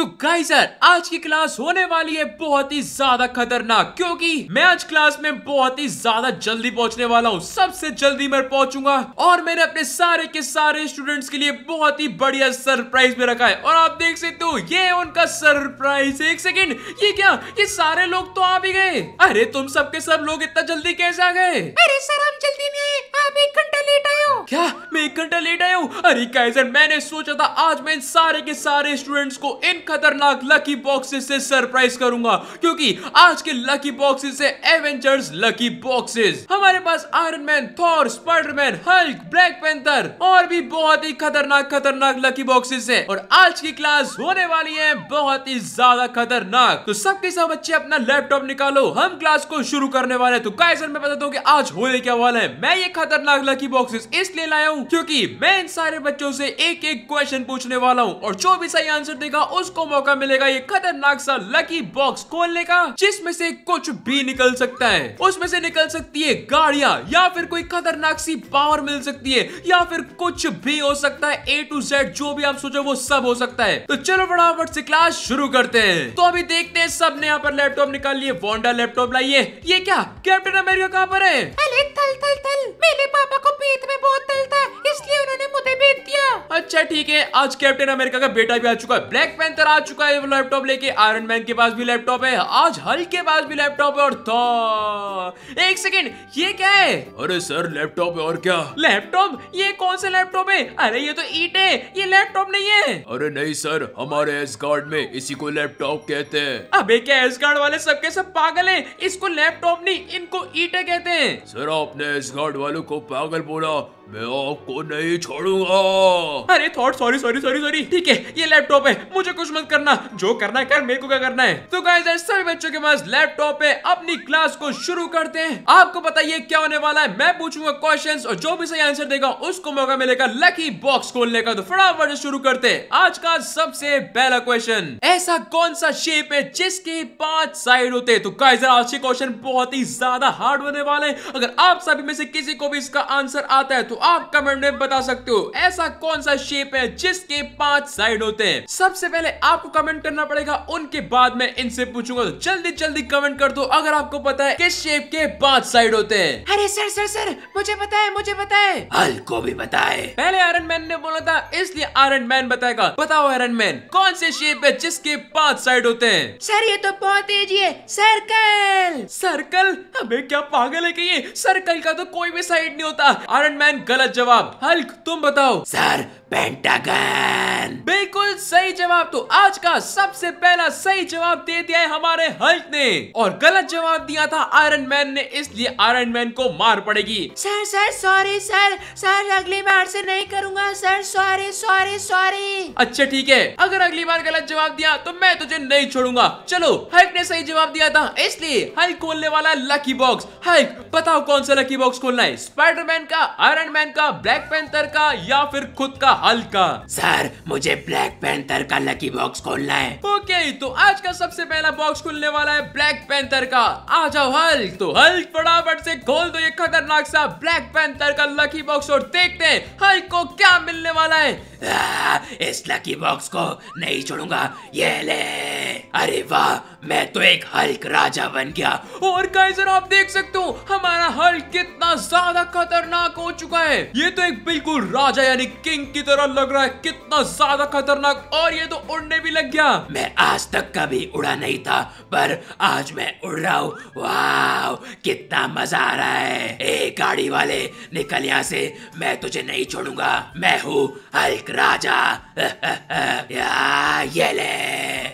तो गाइजर आज की क्लास होने वाली है बहुत ही ज्यादा खतरनाक क्योंकि मैं आज क्लास में बहुत ही ज्यादा जल्दी पहुंचने वाला हूँ सबसे जल्दी मैं पहुंचूंगा और मैंने अपने सारे के सारे स्टूडेंट्स के लिए बहुत ही बढ़िया सरप्राइज में रखा है और आप देख सकते हो ये उनका सरप्राइज एक सेकेंड ये क्या ये सारे लोग तो आ भी गए अरे तुम सबके सब लोग इतना जल्दी कैसे आ गए अरे सर हम जल्दी में आप एक घंटा लेट आयो क्या मैं एक घंटा लेट आयो अरे गाइजर मैंने सोचा था आज मैं इन सारे के सारे स्टूडेंट्स को इन खतरनाक लकी बॉक्सेस से सरप्राइज करूंगा क्योंकि आज के लकी बॉक्सेस से एवेंजर्स लकी बॉक्सेस हमारे पास Iron Man Thor Spiderman Hulk Black Panther और भी बहुत ही खतरनाक खतरनाक लकी बॉक्सेस है और आज की क्लास होने वाली है बहुत ही ज्यादा खतरनाक तो सबके सब बच्चे अपना लैपटॉप निकालो हम क्लास को शुरू करने वाले तो कैसे मैं बताता हूँ की आज होने क्या वाला है मैं ये खतरनाक लकी बॉक्सेस इसलिए लाया हूँ क्योंकि मैं इन सारे बच्चों से एक एक क्वेश्चन पूछने वाला हूँ और जो भी सही आंसर देगा उसको को मौका मिलेगा ये खतरनाक सा लकी बॉक्स खोलने का जिसमें से कुछ भी निकल सकता है उसमें से निकल सकती है गाड़िया या फिर कोई खतरनाक सी पावर मिल सकती है या फिर कुछ भी हो सकता है ए टू जेड जो भी आप सोचो वो सब हो सकता है तो चलो फटाफट से क्लास शुरू करते हैं तो अभी देखते हैं सबने यहाँ पर लैपटॉप निकाल लिए वोंडा लैपटॉप लाइए ये क्या कैप्टन अमेरिका कहाँ पर है अरे थल थल थल मेरे पापा को पेट में बहुत थल था इसलिए उन्होंने मुझे भेज दिया अच्छा ठीक है आज कैप्टन अमेरिका का बेटा भी आ चुका है ब्लैक पैंथर लेकर आ चुका है वो लैपटॉप लेके आयरन मैन के पास भी लैपटॉप है आज हल के पास भी लैपटॉप है और तो एक सेकेंड ये क्या है अरे सर लैपटॉप है और क्या लैपटॉप ये कौन सा लैपटॉप है अरे ये तो ईट है ये लैपटॉप नहीं है अरे नहीं सर हमारे एस गार्ड में इसी को लैपटॉप कहते हैं अबे क्या एस गार्ड वाले के सब पागल हैं इसको लैपटॉप नहीं इनको ईटे कहते हैं सर आपने एस गार्ड वालों को पागल बोला मैं आपको नहीं छोड़ूंगा अरे Thor sorry sorry sorry sorry ठीक है ये लैपटॉप है मुझे कुछ मत करना जो करना है कर मेरे को क्या करना है तो गाइस सभी बच्चों के पास लैपटॉप है अपनी क्लास को शुरू करते हैं आपको बताइए क्या होने वाला है मैं पूछूंगा क्वेश्चन और जो भी सही आंसर देगा उसको मौका मिलेगा लकी बॉक्स खोलने का तो फटाफट शुरू करते हैं आज का सबसे पहला क्वेश्चन ऐसा कौन सा शेप है जिसके पांच साइड होते हैं तो गाइस आज के क्वेश्चन बहुत ही ज्यादा हार्ड होने वाले हैं अगर आप सभी में से किसी को भी इसका आंसर आता है तो आप कमेंट में बता सकते हो ऐसा कौन सा शेप है जिसके पांच साइड होते हैं सबसे पहले आपको कमेंट करना पड़ेगा उनके बाद में इनसे पूछूंगा तो जल्दी जल्दी कमेंट कर दो अगर आपको पता है किस शेप के पांच साइड होते हैं अरे सर सर सर मुझे बताए मुझे बताए हल को भी बताए पहले आयरन मैन ने बोला था इसलिए आयरन मैन बताएगा बताओ आयरन मैन कौन से शेप है जिसके पांच साइड होते हैं सर ये तो बहुत तेजी है सर्कल सर्कल अबे क्या पागल है कि ये सर्कल का तो कोई भी साइड नहीं होता आयरन मैन गलत जवाब हल्क तुम बताओ सर पेंटागन बिल्कुल सही जवाब तो आज का सबसे पहला सही जवाब दे दिया है हमारे हल्क ने और गलत जवाब दिया था आयरन मैन ने इसलिए आयरन मैन को मार पड़ेगी sir sir sorry sir sir अगली बार से नहीं करूंगा सर सॉरी सॉरी सॉरी अच्छा ठीक है अगर अगली बार गलत जवाब दिया तो मैं तुझे नहीं छोड़ूंगा चलो हल्क ने सही जवाब दिया था इसलिए हल्क खोलने वाला लकी बॉक्स हल्क बताओ कौन सा लकी बॉक्स खोलना है स्पाइडरमैन का आयरन मैन सुपरमैन का ब्लैक पैंथर का या फिर खुद का हल का सर मुझे ब्लैक पैंथर का लकी बॉक्स खोलना है ओके तो आज का सबसे पहला बॉक्स खुलने वाला है ब्लैक पैंथर का आ जाओ हल्क तो हल फटाफट से खोल दो ये खतरनाक सा ब्लैक पैंथर का लकी बॉक्स और देखते हैं हल्क को क्या मिलने वाला है आ, इस लकी बॉक्स को नहीं छोड़ूंगा ये ले अरे वाह मैं तो एक हल्क राजा बन गया और गाइजर आप देख सकते हो हमारा हल्क कितना ज्यादा खतरनाक हो चुका है ये तो एक बिल्कुल राजा यानी किंग की तरह लग रहा है कितना ज्यादा खतरनाक और ये तो उड़ने भी लग गया मैं आज तक कभी उड़ा नहीं था पर आज मैं उड़ रहा हूँ वाह कितना मजा आ रहा है ए गाड़ी वाले निकल यहाँ से मैं तुझे नहीं छोड़ूंगा मैं हूँ हल्क राजा ये ले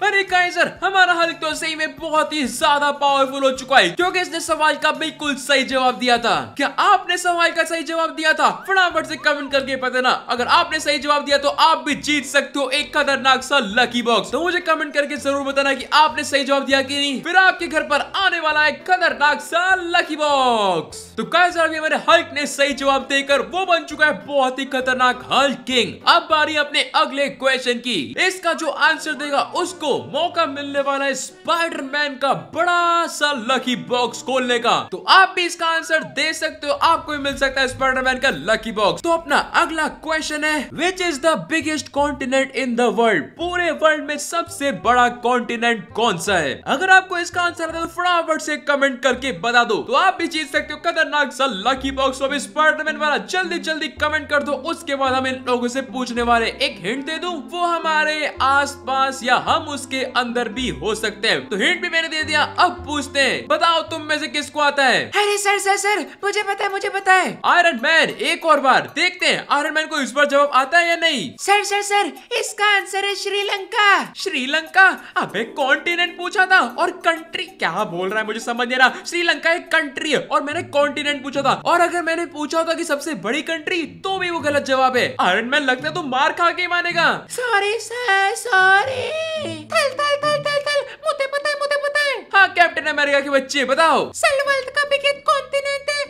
अरे काइजर हमारा हल्क तो सही में बहुत ही ज्यादा पावरफुल हो चुका है क्योंकि इसने सवाल का बिल्कुल सही जवाब दिया था क्या आपने सवाल का सही जवाब दिया किया था फटाफट से कमेंट करके पता ना अगर आपने सही जवाब दिया तो आप भी जीत सकते हो एक खतरनाक सा लकी बॉक्स तो मुझे कमेंट करके जरूर बताना कि आपने सही जवाब दिया कि नहीं फिर आपके घर पर आने वाला है खतरनाक सा लकी बॉक्स तो कहा सर अभी हमारे हल्क ने सही जवाब देकर वो बन चुका है बहुत ही खतरनाक हल्क किंग अब बारी अपने अगले क्वेश्चन की इसका जो आंसर देगा उसको मौका मिलने वाला है स्पाइडरमैन का बड़ा सा लकी बॉक्स खोलने का तो आप भी इसका आंसर दे सकते हो आपको भी मिल सकता है स्पाइडरमैन a lucky box. तो अपना अगला क्वेश्चन है which is the biggest continent in the world पूरे वर्ल्ड में सबसे बड़ा कॉन्टिनेंट कौन सा है अगर आपको इसका आंसर आता तो फटाफट से कमेंट करके बता दो तो आप भी जीत सकते हो खतरनाक सा लकी बॉक्स ऑफ स्पाइडरमैन वाला जल्दी जल्दी कमेंट कर दो उसके बाद हम इन लोगों से पूछने वाले एक हिंट दे दू वो हमारे आस या हम उसके अंदर भी हो सकते हैं तो हिंट भी मैंने दे दिया अब पूछते हैं बताओ तुम में से किसको आता है अरे सर सर सर मुझे पता है मुझे पता है आयरन मैन एक और बार देखते हैं आयरन मैन को इस बार जवाब आता है या नहीं सर सर सर इसका आंसर है श्रीलंका श्रीलंका अबे कॉन्टिनेंट पूछा था और कंट्री क्या बोल रहा है मुझे समझ नहीं रहा श्रीलंका एक कंट्री है और मैंने कॉन्टिनेंट पूछा था और अगर मैंने पूछा था की सबसे बड़ी कंट्री तो भी वो गलत जवाब है आयरन मैन लगता है तो मार खा के मानेगा सॉरी सर सॉरी मुझे पता है मुझे पता है हाँ कैप्टन अमेरिका के बच्चे बताओ सल वर्ल्ड का बिगेस्ट कॉन्टिनेंट है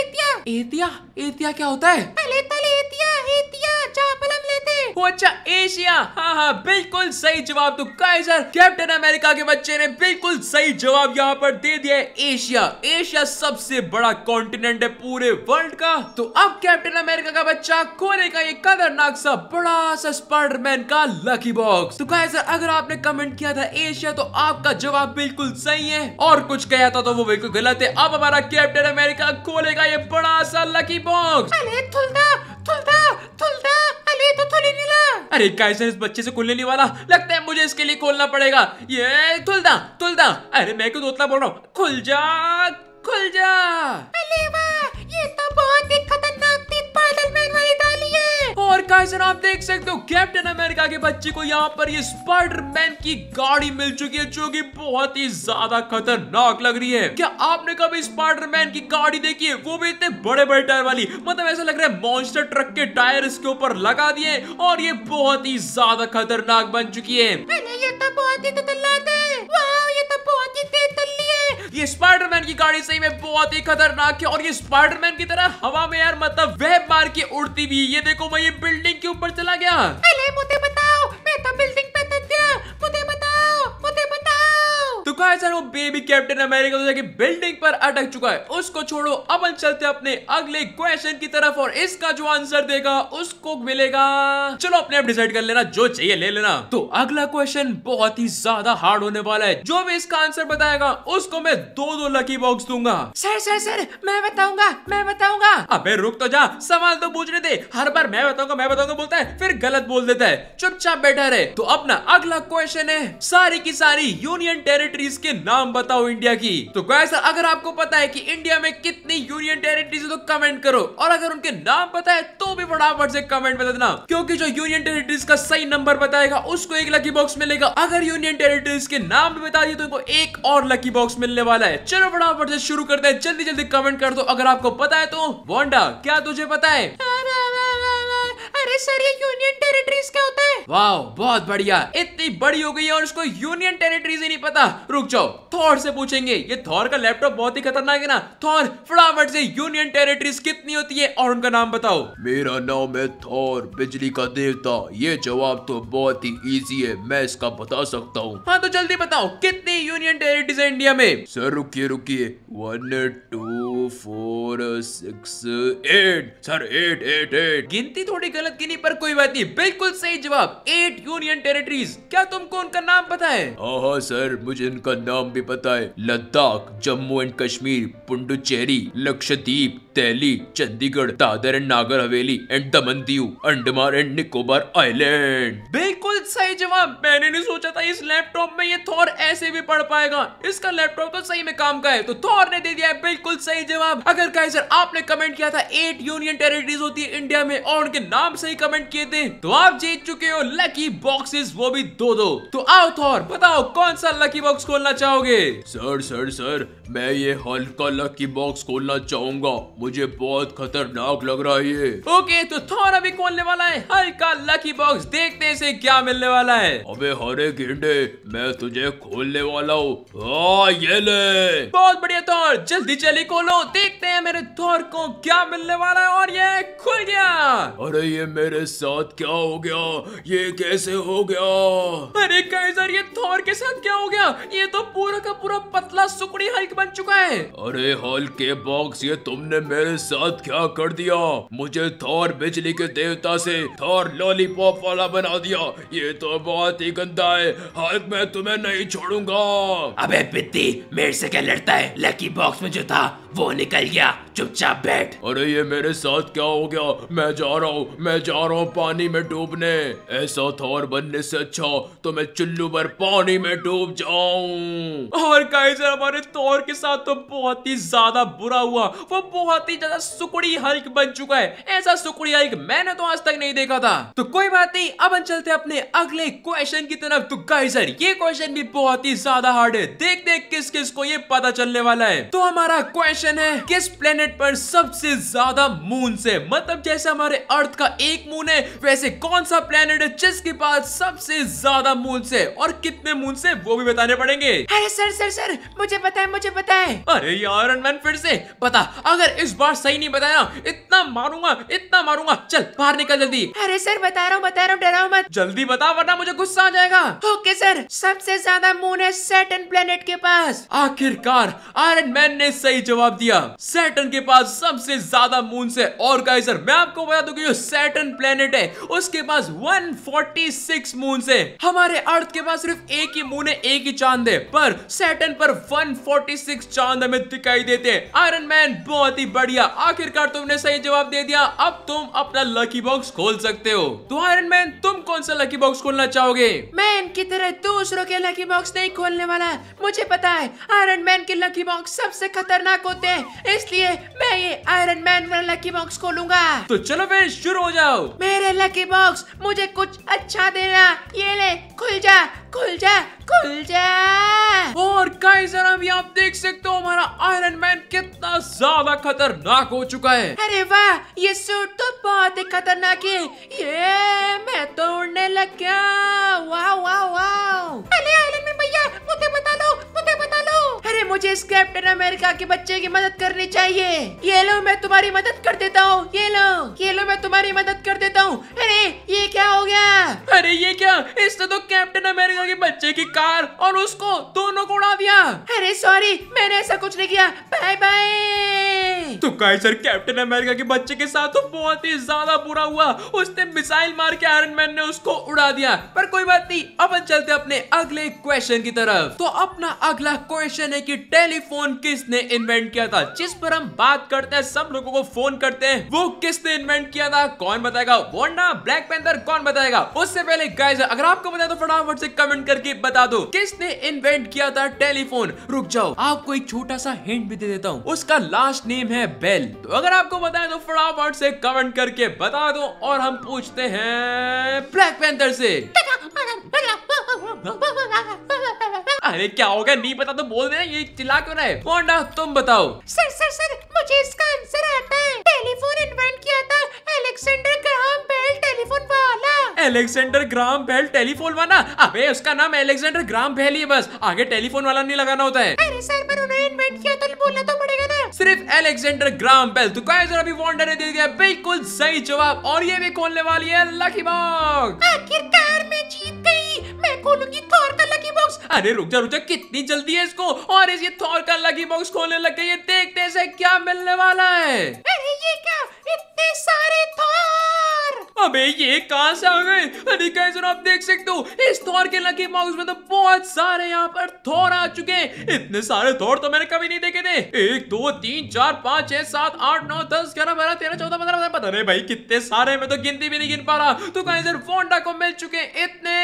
एतिया एतिया एतिया क्या होता है पहले पहले एतिया एतिया चापलम थे वो अच्छा एशिया हाँ हाँ बिल्कुल सही जवाब तो काइजर कैप्टन अमेरिका के बच्चे ने बिल्कुल सही जवाब यहाँ पर दे दिया है एशिया एशिया सबसे बड़ा कॉन्टिनेंट है पूरे वर्ल्ड का तो अब कैप्टन अमेरिका का बच्चा खोने का ये खतरनाक सा बड़ा सा स्पाइडरमैन का लकी बॉक्स तो काइजर अगर आपने कमेंट किया था एशिया तो आपका जवाब बिल्कुल सही है और कुछ कहता था तो वो बिल्कुल गलत है अब हमारा कैप्टन अमेरिका खोलेगा ये बड़ा सा लकी बॉक्स अरे तो अरे कैसे इस बच्चे से खुलने नहीं वाला लगता है मुझे इसके लिए खोलना पड़ेगा ये तुलदा तुलदा अरे मैं क्यों दोतला बोल रहा हूँ खुल जा खुल जा गाइस आप देख सकते हो कैप्टन अमेरिका के बच्चे को यहाँ पर ये स्पाइडरमैन की गाड़ी मिल चुकी है जो कि बहुत ही ज्यादा खतरनाक लग रही है क्या आपने कभी स्पाइडरमैन की गाड़ी देखी है वो भी इतने बड़े बड़े टायर वाली मतलब ऐसा लग रहा है मॉन्स्टर ट्रक के टायर इसके ऊपर लगा दिए और ये बहुत ही ज्यादा खतरनाक बन चुकी है ये तो बहुत ही खतरनाक है वाह ये तो बहुत ही ये स्पाइडरमैन की गाड़ी सही में बहुत ही खतरनाक है और ये स्पाइडरमैन की तरह हवा में यार मतलब वेब मार के उड़ती भी ये देखो मैं ये बिल्डिंग के ऊपर चला गया मुझे बता चुका है सर वो बेबी कैप्टन अमेरिका तो जाके बिल्डिंग पर अटक चुका है उसको छोड़ो अब हम चलते हैं अपने अगले क्वेश्चन की तरफ और इसका जो आंसर देगा उसको मिलेगा चलो अपने आप डिसाइड कर लेना जो चाहिए ले लेना तो अगला क्वेश्चन बहुत ही ज्यादा हार्ड होने वाला है जो भी इसका आंसर बताएगा उसको मैं दो दो लकी बॉक्स दूंगा सर सर सर मैं बताऊंगा मैं बताऊंगा अब रुक तो जा सवाल तो पूछ रहे थे हर बार मैं बताऊंगा मैं बताऊंगा बोलता है फिर गलत बोल देता है चुपचाप बैठा रहे तो अपना अगला क्वेश्चन है सारी की सारी यूनियन टेरिटरी टेरिटरीज के नाम बताओ इंडिया की तो गैस अगर आपको पता है कि इंडिया में कितनी यूनियन टेरिटरीज है तो कमेंट करो और अगर उनके नाम पता है तो भी फटाफट से कमेंट बता देना क्योंकि जो यूनियन टेरिटरीज का सही नंबर बताएगा उसको एक लकी बॉक्स मिलेगा अगर यूनियन टेरिटरीज के नाम भी बता दिए तो एक और लकी बॉक्स मिलने वाला है चलो फटाफट से शुरू करते हैं जल्दी जल्दी कमेंट कर दो अगर आपको पता है तो वोंडा क्या तुझे पता है अरे सर ये यूनियन वाओ बहुत बढ़िया इतनी बड़ी हो गई है और उसको यूनियन टेरिटरीज ही नहीं पता रुक जाओ थॉर से पूछेंगे ये थॉर का लैपटॉप बहुत ही खतरनाक है ना थॉर फटाफट से यूनियन टेरिटरीज कितनी होती है और उनका नाम बताओ मेरा नाम है थॉर बिजली का देवता ये जवाब तो बहुत ही इजी है मैं इसका बता सकता हूँ हाँ तो जल्दी बताओ कितनी यूनियन टेरिटरीज है इंडिया में सर रुकिए रुकिए one two four six eight sir eight eight eight गिनती थोड़ी गलत गिनी पर कोई बात नहीं बिल्कुल सही जवाब साहब एट यूनियन टेरिटरीज क्या तुमको उनका नाम पता है हाँ सर मुझे इनका नाम भी पता है Ladakh Jammu and Kashmir Puducherry Lakshadweep Delhi Chandigarh Dadra and Nagar Haveli and Daman Diu Andaman and Nicobar island बिल्कुल सही जवाब मैंने नहीं सोचा था इस लैपटॉप में ये थॉर ऐसे भी पढ़ पाएगा इसका लैपटॉप तो सही में काम का है तो थॉर ने दे दिया है बिल्कुल सही जवाब अगर कहे सर आपने कमेंट किया था एट यूनियन टेरिटरीज होती है इंडिया में और उनके नाम सही कमेंट किए थे तो आप जीत चुके हो हो लकी बॉक्सेस वो भी दो दो तो आओ थोर बताओ कौन सा लकी बॉक्स खोलना चाहोगे सर सर सर मैं ये हल्का लकी बॉक्स खोलना चाहूंगा मुझे बहुत खतरनाक लग रहा है ये ओके तो थोर अभी खोलने वाला है हल्का लकी बॉक्स देखते से क्या मिलने वाला है अबे हरे गेंडे मैं तुझे खोलने वाला हूँ हाँ, बहुत बढ़िया थोर जल्दी चली खोलो देखते हैं मेरे थोर को क्या मिलने वाला है और ये खुल गया अरे ये मेरे साथ क्या हो गया ये कैसे हो गया अरे काइजर ये थोर के साथ क्या हो गया ये तो पूरा का पूरा पतला सुकड़ी हल्क बन चुका है अरे हल्क के बॉक्स ये तुमने मेरे साथ क्या कर दिया मुझे थोर बिजली के देवता से थोर लॉलीपॉप वाला बना दिया ये तो बहुत ही गंदा है हल्क मैं तुम्हें नहीं छोड़ूंगा अबे पित्ती मेरे से क्या लड़ता है लकी बॉक्स में जो था वो निकल गया चुपचाप बैठ अरे ये मेरे साथ क्या हो गया मैं जा रहा हूँ मैं जा रहा हूँ पानी में डूबने ऐसा थौर बनने से अच्छा तो मैं चुल्लू पर पानी में डूब जाऊं और गाइस हमारे थौर के साथ तो बहुत ही ज्यादा बुरा हुआ वो बहुत ही ज्यादा सुकड़ी हल्क बन चुका है ऐसा सुकड़ी हल्क मैंने तो आज तक नहीं देखा था तो कोई बात नहीं अब हम चलते अपने अगले क्वेश्चन की तरफ तो काइजर ये क्वेश्चन भी बहुत ही ज्यादा हार्ड है देख देख किस किस को ये पता चलने वाला है तो हमारा क्वेश्चन है किस प्लेनेट प्लेनेट पर सबसे ज्यादा मून से मतलब जैसे हमारे अर्थ का एक मून है वैसे कौन सा प्लेनेट है जिसके पास सबसे ज्यादा मून से और कितने मून से वो भी बताने पड़ेंगे अरे सर सर सर मुझे बताए मुझे बताए अरे यार फिर से बता अगर इस बार सही नहीं बताया इतना मारूंगा इतना मारूंगा चल बाहर निकल जल्दी अरे सर बता रहा हूँ बता रहा हूँ डरा मत जल्दी बता वरना मुझे गुस्सा आ जाएगा ओके सर सबसे ज्यादा मून है सैटन प्लेनेट के पास आखिरकार आयरन मैन ने सही जवाब दिया सैटन के पास सबसे ज्यादा मून्स है और का सर मैं आपको बता दूं कि जो सैटर्न प्लेनेट है उसके पास 146 मून्स है हमारे अर्थ के पास सिर्फ एक ही मून है एक ही चांद है पर सैटर्न पर 146 चांद हमें दिखाई देते हैं आयरन मैन बहुत ही बढ़िया आखिरकार तुमने सही जवाब दे दिया अब तुम अपना लकी बॉक्स खोल सकते हो तो आयरन मैन तुम कौन सा लकी बॉक्स खोलना चाहोगे मैं इनकी तरह दूसरों के लकी बॉक्स नहीं खोलने वाला मुझे पता है आयरन मैन के लकी बॉक्स सबसे खतरनाक होते हैं इसलिए मैं ये आयरन मैन वाला लकी बॉक्स खोलूंगा तो चलो फिर शुरू हो जाओ मेरे लकी बॉक्स मुझे कुछ अच्छा देना ये ले खुल जा खुल जा खुल जा और कई जरा भी आप देख सकते हो हमारा आयरन मैन कितना ज्यादा खतरनाक हो चुका है अरे वाह ये सूट तो बहुत ही खतरनाक है ये मैं तोड़ने लग गया वाह वाह मुझे इस कैप्टन अमेरिका के बच्चे की मदद करनी चाहिए ये लो मैं तुम्हारी मदद कर देता हूँ ये लो ये लो मैं तुम्हारी मदद कर देता हूँ अरे ये क्या हो गया अरे ये क्या इसने तो कैप्टन अमेरिका के बच्चे की कार और उसको दोनों को उड़ा दिया अरे सॉरी मैंने ऐसा कुछ नहीं किया बाय बाय तो कैसर कैप्टन अमेरिका के बच्चे के साथ तो बहुत ही ज्यादा बुरा हुआ उसने मिसाइल मार के आयरन मैन ने उसको उड़ा दिया पर कोई बात नहीं अब चलते अपने अगले क्वेश्चन की तरफ तो अपना अगला क्वेश्चन है कि टेलीफोन किसने इन्वेंट किया था जिस पर हम बात करते हैं सब लोगों को फोन करते हैं वो किसने इन्वेंट किया था कौन बताएगा वोंडा ब्लैक पैंथर कौन बताएगा उससे पहले गाइस अगर आपको बताया तो फटाफट से कमेंट करके बता दो किसने इन्वेंट किया था टेलीफोन रुक जाओ आपको एक छोटा सा हिंट भी दे देता हूँ उसका लास्ट नेम है बेल तो अगर आपको पता है तो फटाफट से कमेंट करके बता दो और हम पूछते हैं ब्लैक पैंथर से अरे क्या होगा नहीं पता तो बोल देना ये चिल्ला क्यों रहा है पोंडा तुम बताओ सर सर सर मुझे इसका आंसर आता है टेलीफोन इन्वेंट किया था Alexander Alexander Graham Bell telephone वाला अबे उसका नाम एलेक्सेंडर ग्राम बेल ही बस आगे टेलीफोन वाला नहीं लगाना होता है अरे सर पर उन्होंने इन्वेंट किया तो बोलना तो पड़ेगा ना सिर्फ एलेक्सेंडर ग्राम बेल तो गाइस अभी वांडर ने दे दिया बिल्कुल सही जवाब और ये भी खोलने वाली है लकी बॉक्स आखिरकार मैं जीत गई मैं खोलूंगी थोर का लकी बॉक्स अरे रुक जा रुक जा कितनी जल्दी है इसको और इस ये थॉर का लकी बॉक्स खोलने लग गई है देखते से क्या मिलने वाला है अबे ये कहां से आ गए अरे गाइस और आप देख सकते हो इस थॉर के लकी माउस में तो बहुत सारे यहाँ पर थॉर आ चुके हैं इतने सारे थॉर तो मैंने कभी नहीं देखे थे एक दो तीन चार पाँच छह सात आठ नौ दस ग्यारह बारह तेरह चौदह पंद्रह पता नहीं भाई कितने सारे मैं तो गिनती भी नहीं गिन पा रहा तो गाइस और फोंडा को मिल चुके इतने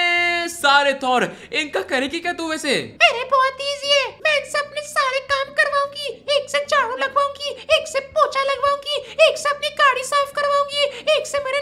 सारे थॉर इनका करेगी क्या तू वैसे अरे बहुत इजी है मैं इनसे अपने सारे काम करवाऊंगी एक से झाड़ू लगवाऊंगी एक से पोछा लगवाऊंगी एक से अपनी गाड़ी साफ करवाऊंगी एक से मेरे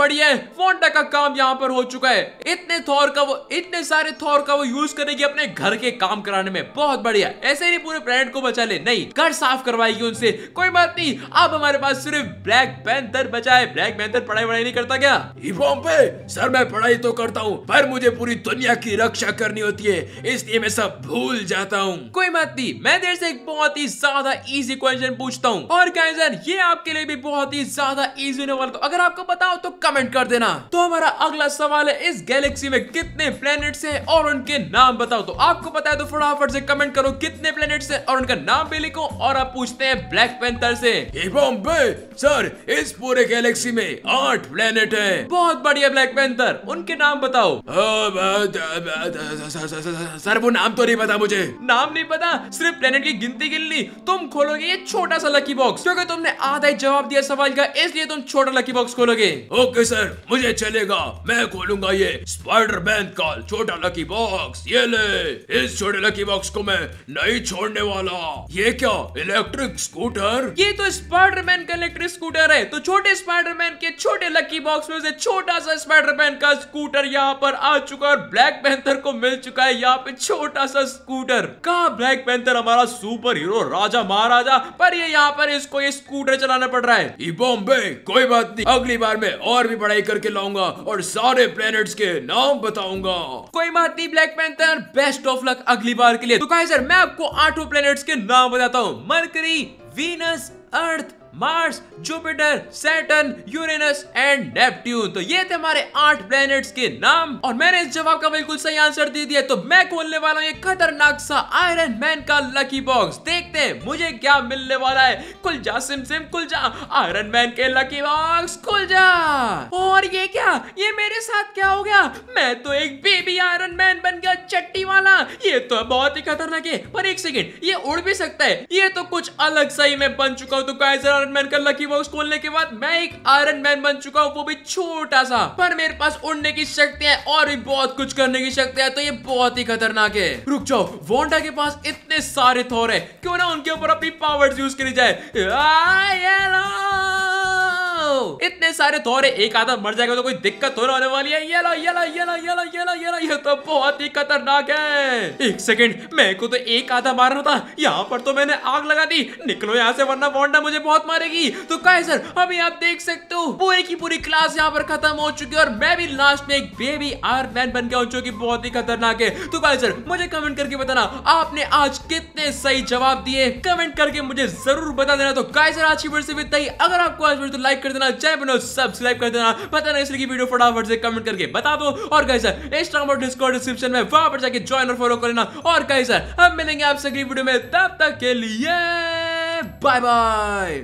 बढ़िया है फोंटा का काम यहाँ पर हो चुका है इतने थोर का वो इतने सारे थोर का वो यूज करेगी अपने घर के काम कराने में बहुत बढ़िया ऐसे ही पूरे प्लेनेट को बचा ले नहीं घर साफ करवाएगी उनसे कोई बात नहीं अब हमारे पास सिर्फ ब्लैक पैंथर बचा है ब्लैक पैंथर पढ़ाई वढ़ाई नहीं करता क्या बॉम्बे सर मैं पढ़ाई तो करता हूँ पर मुझे पूरी दुनिया की रक्षा करनी होती है इसलिए मैं सब भूल जाता हूँ कोई बात नहीं मैं देर से एक बहुत ही ज्यादा इजी क्वेश्चन पूछता हूँ और क्या ये आपके लिए भी बहुत ही ज्यादा इजी होने वाला तो अगर आपको बताओ हो तो कमेंट कर देना तो हमारा अगला सवाल है इस गैलेक्सी में कितने प्लैनेट्स हैं और उनके नाम बताओ तो आपको पता है तो फटाफट से कमेंट करो कितने प्लैनेट्स हैं और उनका नाम भी लिखो और आप पूछते हैं ब्लैक पेंथर से बॉम्बे सर इस पूरे गैलेक्सी में आठ प्लेनेट है बहुत बढ़िया ब्लैक पेंथर उनके नाम बताओ सर वो नाम तो नहीं पता मुझे नाम नहीं पता सिर्फ प्लेनेट की गिनती गिन ली तुम खोलोगे ये छोटा सा लकी बॉक्स क्योंकि तुमने आधा ही जवाब दिया सवाल का इसलिए तुम छोटा लकी बॉक्स खोलोगे ओके ऑफिसर मुझे चलेगा मैं खोलूंगा ये स्पाइडर मैन का छोटा लकी बॉक्स ये ले इस छोटे लकी बॉक्स को मैं नहीं छोड़ने वाला ये क्या इलेक्ट्रिक स्कूटर ये तो स्पाइडर मैन का इलेक्ट्रिक स्कूटर है तो छोटे स्पाइडर मैन के छोटे लकी बॉक्स में से छोटा सा स्पाइडर मैन का स्कूटर यहाँ पर आ चुका है और ब्लैक पैंथर को मिल चुका है यहाँ पे छोटा सा स्कूटर कहा ब्लैक पैंथर हमारा सुपर हीरो राजा महाराजा पर ये यहाँ पर इसको ये स्कूटर चलाना पड़ रहा है बॉम्बे कोई बात नहीं अगली बार में और भी पढ़ाई करके लाऊंगा और सारे प्लेनेट्स के नाम बताऊंगा कोई बात नहीं Black Panther best of luck अगली बार के लिए तो सर मैं आपको आठों प्लेनेट्स के नाम बताता हूँ Mercury Venus Earth Mars Jupiter Saturn Uranus and Neptune तो ये थे हमारे आठ प्लैनेट्स के नाम और मैंने इस जवाब का बिल्कुल सही आंसर दे दिया तो मैं खोलने वाला हूँ खतरनाक सा आयरन मैन का लकी बॉक्स देखते हैं मुझे क्या मिलने वाला है जा सिम सिम जा आयरन मैन के लकी बॉक्स जा और ये क्या ये मेरे साथ क्या हो गया मैं तो एक बेबी आयरन मैन बन गया चट्टी वाला ये तो बहुत ही खतरनाक है पर एक सेकेंड ये उड़ भी सकता है ये तो कुछ अलग सही में बन चुका हूँ तो गाइस आयरन मैन का लकी बॉक्स खोलने के बाद मैं एक आयरन मैन बन चुका हूँ वो भी छोटा सा पर मेरे पास उड़ने की शक्ति है और भी बहुत कुछ करने की शक्ति है तो ये बहुत ही खतरनाक है रुक जाओ वोंडा के पास इतने सारे थोर है क्यों ना उनके ऊपर अपनी पावर्स यूज करी जाए इतने सारे थोड़े एक आधा मर जाएगा तो कोई दिक्कत हो रहा वाली है ये लो ये लो ये लो ये लो ये लो ये लो ये तो बहुत ही खतरनाक है एक सेकंड मैं को तो एक आधा मार रहा था यहाँ पर तो मैंने आग लगा दी निकलो यहाँ से वरना वॉन्डा मुझे बहुत मारेगी तो कहे सर अभी आप देख सकते हो पूरी की पूरी क्लास यहाँ पर खत्म हो चुकी है और मैं भी लास्ट में एक बेबी आर मैन बन गया हूँ जो की बहुत ही खतरनाक है तो कहे सर मुझे कमेंट करके बताना आपने आज कितने सही जवाब दिए कमेंट करके मुझे जरूर बता देना तो कहे सर आज की वीडियो से इतना ही अगर आपको आज वीडियो तो लाइक कर देना देना चैनल बनो सब्सक्राइब कर देना पता नहीं इसलिए वीडियो फटाफट से कमेंट करके बता दो और कहीं सर इंस्टाग्राम और डिस्कॉर्ड डिस्क्रिप्शन में वहां पर जाकर ज्वाइन और फॉलो करना और कहीं सर हम मिलेंगे आपसे अगली वीडियो में तब तक के लिए बाय बाय